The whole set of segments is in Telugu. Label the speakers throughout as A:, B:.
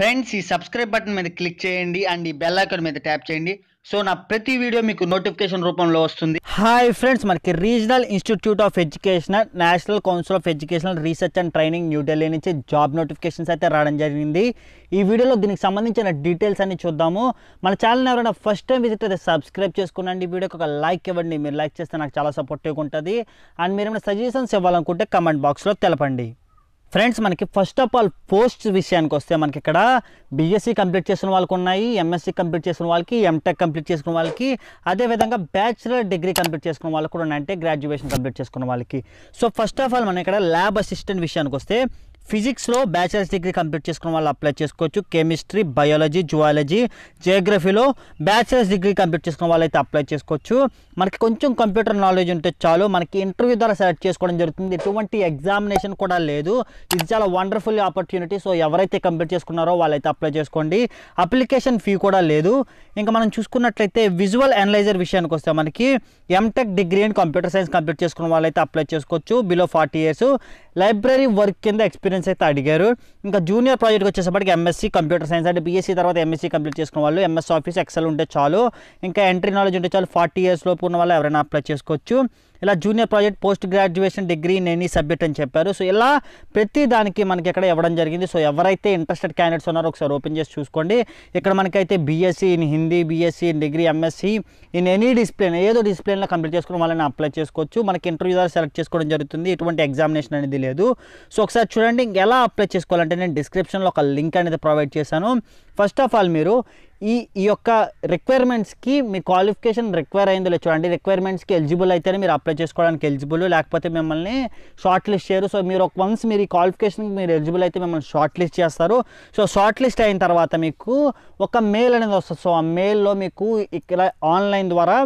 A: ఫ్రెండ్స్ ఈ సబ్స్క్రైబ్ బటన్ మీద క్లిక్ చేయండి అండ్ ఈ బెల్ ఐకాన్ మీద ట్యాప్ చేయండి సో నా ప్రతి వీడియో మీకు నోటిఫికేషన్ రూపంలో వస్తుంది హాయ్ ఫ్రెండ్స్ మనకి regional institute of educational national council of educational research and training New Delhi నుంచి జాబ్ నోటిఫికేషన్స్ అయితే రావడం జరిగింది ఈ వీడియోలో దీనికి సంబంధించిన డీటెయిల్స్ అన్ని చూద్దాము మన ఛానల్ ఎవరైనా ఫస్ట్ టైం విజిట్ అయితే సబ్స్క్రైబ్ చేసుకోండి ఈ వీడియోకి ఒక లైక్ ఇవ్వండి మీరు లైక్ చేస్తే నాకు చాలా సపోర్టివ్గా ఉంటుంది అండ్ మీరు ఏమైనా సజెషన్స్ ఇవ్వాలనుకుంటే కమెంట్ బాక్స్లో తెలపండి ఫ్రెండ్స్ మనకి ఫస్ట్ ఆఫ్ ఆల్ పోస్ట్ విషయానికి వస్తే మనకి ఇక్కడ బీఎస్సీ కంప్లీట్ చేసిన వాళ్ళకి ఉన్నాయి ఎంఎస్సీ కంప్లీట్ చేసిన వాళ్ళకి ఎంటెక్ కంప్లీట్ చేసుకున్న వాళ్ళకి అదేవిధంగా బ్యాచిలర్ డిగ్రీ కంప్లీట్ చేసుకున్న వాళ్ళకి కూడా ఉన్నాయంటే అంటే గ్రాడ్యుయేషన్ కంప్లీట్ చేసుకున్న వాళ్ళకి సో ఫస్ట్ ఆఫ్ ఆల్ మనం ఇక్కడ ల్యాబ్ అసిస్టెంట్ విషయానికి వస్తే ఫిజిక్స్లో బ్యాచిలర్స్ డిగ్రీ కంప్లీట్ చేసుకున్న వాళ్ళు అప్లై చేసుకోవచ్చు కెమిస్ట్రీ బయాలజీ జువాలజీ జియోగ్రఫీలో బ్యాచిలర్స్ డిగ్రీ కంప్లీట్ చేసుకున్న వాళ్ళు అయితే అప్లై చేసుకోవచ్చు మనకి కొంచెం కంప్యూటర్ నాలెడ్జ్ ఉంటే చాలు మనకి ఇంటర్వ్యూ ద్వారా సెలెక్ట్ చేసుకోవడం జరుగుతుంది ఎటువంటి ఎగ్జామినేషన్ కూడా లేదు ఇది చాలా వండర్ఫుల్ ఆపర్చునిటీ సో ఎవరైతే కంప్లీట్ చేసుకున్నారో వాళ్ళైతే అప్లై చేసుకోండి అప్లికేషన్ ఫీ కూడా లేదు ఇంకా మనం చూసుకున్నట్లయితే విజువల్ అనలైజర్ విషయానికి వస్తే మనకి MTech degree and computer science complete చేసుకున్న వాళ్ళైతే అప్లై చేసుకోవచ్చు below forty years library work కింద ఎక్స్పీరియన్స్ అయితే అడిగారు ఇంకా జూనియర్ ప్రాజెక్ట్కి వచ్చేసప్పటికి ఎంఎస్సీ కంప్యూటర్ సైన్స్ అంటే బీఎస్సీ తర్వాత ఎంఎస్సీ కంప్లీట్ చేసుకున్న వాళ్ళు ఎంఎస్ ఆఫీస్ ఎక్సెల్ ఉంటే చాలు ఇంకా ఎంట్రీ నాలెడ్జ్ ఉంటే చాలు ఫార్టీ ఇయర్స్ లోపు ఉన్న వాళ్ళు ఎవరైనా అప్లై చేసుకోవచ్చు ఇలా junior project post graduation degree నేను ఎనీ సబ్జెక్ట్ అని చెప్పారు సో ఇలా ప్రతి దానికి మనకి ఇక్కడ ఇవ్వడం జరిగింది సో ఎవరైతే ఇంట్రెస్టెడ్ క్యాండిడేట్స్ ఉన్నారో ఒకసారి ఓపెన్ చేసి చూసుకోండి ఇక్కడ మనకైతే BSc in Hindi BSc in degree MSc in any discipline ఏదో డిసిప్లిన్లో కంప్లీట్ చేసుకున్న వాళ్ళని అప్లై చేసుకోవచ్చు మనకి ఇంటర్వ్యూ ద్వారా సెలెక్ట్ చేసుకోవడం జరుగుతుంది ఇటువంటి ఎగ్జామినేషన్ అనేది లేదు సో ఒకసారి చూడండి ఎలా అప్లై చేసుకోవాలంటే నేను డిస్క్రిప్షన్లో ఒక లింక్ అనేది ప్రొవైడ్ చేశాను ఫస్ట్ ఆఫ్ ఆల్ మీరు ఈ ఈ యొక్క రిక్వైర్మెంట్స్కి మీ క్వాలిఫికేషన్ రిక్వైర్ అయిందో లేదు చూడండి రిక్వైర్మెంట్స్కి ఎలిజిబుల్ అయితేనే మీరు అప్లై చేసుకోవడానికి ఎలిజిబుల్ లేకపోతే మిమ్మల్ని షార్ట్ లిస్ట్ చేయరు సో మీరు ఒక వన్స్ మీరు ఈ క్వాలిఫికేషన్కి మీరు ఎలిజిబుల్ అయితే మిమ్మల్ని షార్ట్ లిస్ట్ చేస్తారు సో షార్ట్ లిస్ట్ అయిన తర్వాత మీకు ఒక మెయిల్ అనేది వస్తుంది సో ఆ మెయిల్లో మీకు ఇక్కడ ఆన్లైన్ ద్వారా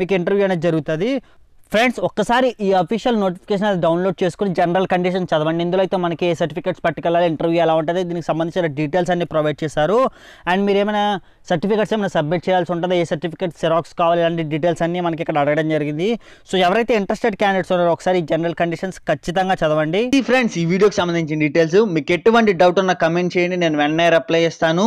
A: మీకు ఇంటర్వ్యూ అనేది జరుగుతుంది ఫ్రెండ్స్ ఒక్కసారి ఈ అఫీషియల్ నోటిఫికేషన్ అది డౌన్లోడ్ చేసుకుని జనరల్ కండిషన్ చదవండి ఇందులో అయితే మనకి సర్టిఫికేట్స్ పట్టుకెళ్ళాలి ఇంటర్వ్యూ ఎలా ఉంటుంది దీనికి సంబంధించిన డీటెయిల్స్ అన్ని ప్రొవైడ్ చేశారు అండ్ మీరు ఏమైనా సర్టిఫికేట్స్ ఏమైనా సబ్మిట్ చేయాల్సి ఉంటుంది ఏ సర్టిఫికేట్ సెరాక్స్ కావాలి ఇలాంటి డీటెయిల్స్ అన్ని మనకి ఇక్కడ అడగడం జరిగింది సో ఎవరైతే ఇంట్రెస్టెడ్ క్యాండిడేట్స్ ఉన్నారో ఒకసారి జనరల్ కండిషన్స్ ఖచ్చితంగా చదవండి ఈ ఫ్రెండ్స్ ఈ వీడియోకి సంబంధించిన డీటెయిల్స్ మీకు ఎటువంటి డౌట్ ఉన్న కమెంట్ చేయండి నేను వెంటనే రిప్లై చేస్తాను